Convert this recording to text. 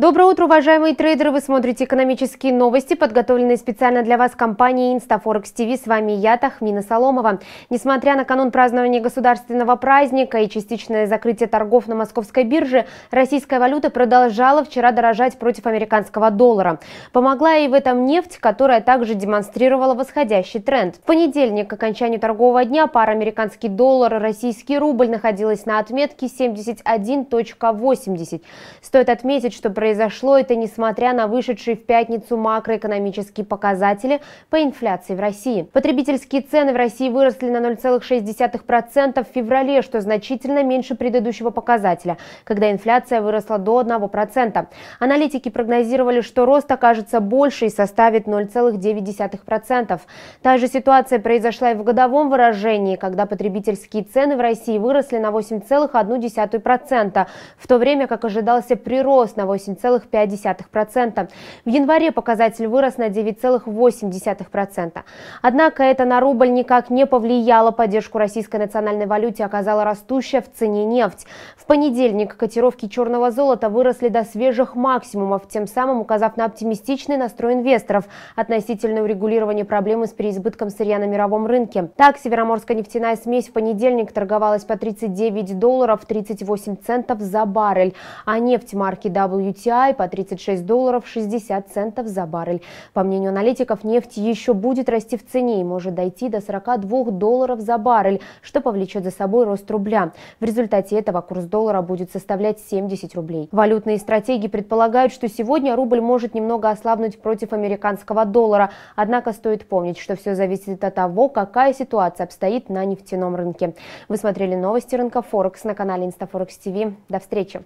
Доброе утро, уважаемые трейдеры! Вы смотрите экономические новости, подготовленные специально для вас компанией InstaForex. ТВ. С вами я, Тахмина Соломова. Несмотря на канун празднования государственного праздника и частичное закрытие торгов на московской бирже, российская валюта продолжала вчера дорожать против американского доллара. Помогла и в этом нефть, которая также демонстрировала восходящий тренд. В понедельник к окончанию торгового дня пара американский доллар, российский рубль находилась на отметке 71.80. Стоит отметить, что произошло Произошло это несмотря на вышедшие в пятницу макроэкономические показатели по инфляции в России. Потребительские цены в России выросли на 0,6% в феврале, что значительно меньше предыдущего показателя, когда инфляция выросла до 1%. Аналитики прогнозировали, что рост окажется больше и составит 0,9%. Та же ситуация произошла и в годовом выражении, когда потребительские цены в России выросли на 8,1%, в то время как ожидался прирост на 8,5%. 7,5%. В январе показатель вырос на 9,8%. Однако это на рубль никак не повлияло. Поддержку российской национальной валюте оказала растущая в цене нефть. В понедельник котировки черного золота выросли до свежих максимумов, тем самым указав на оптимистичный настрой инвесторов относительно урегулирования проблемы с переизбытком сырья на мировом рынке. Так, североморская нефтяная смесь в понедельник торговалась по 39 долларов 38 центов за баррель, а нефть марки WTI WTI по 36 долларов 60 центов за баррель. По мнению аналитиков, нефть еще будет расти в цене и может дойти до 42 долларов за баррель, что повлечет за собой рост рубля. В результате этого курс доллара будет составлять 70 рублей. Валютные стратеги предполагают, что сегодня рубль может немного ослабнуть против американского доллара. Однако стоит помнить, что все зависит от того, какая ситуация обстоит на нефтяном рынке. Вы смотрели новости рынка Форекс на канале InstaForex TV. До встречи!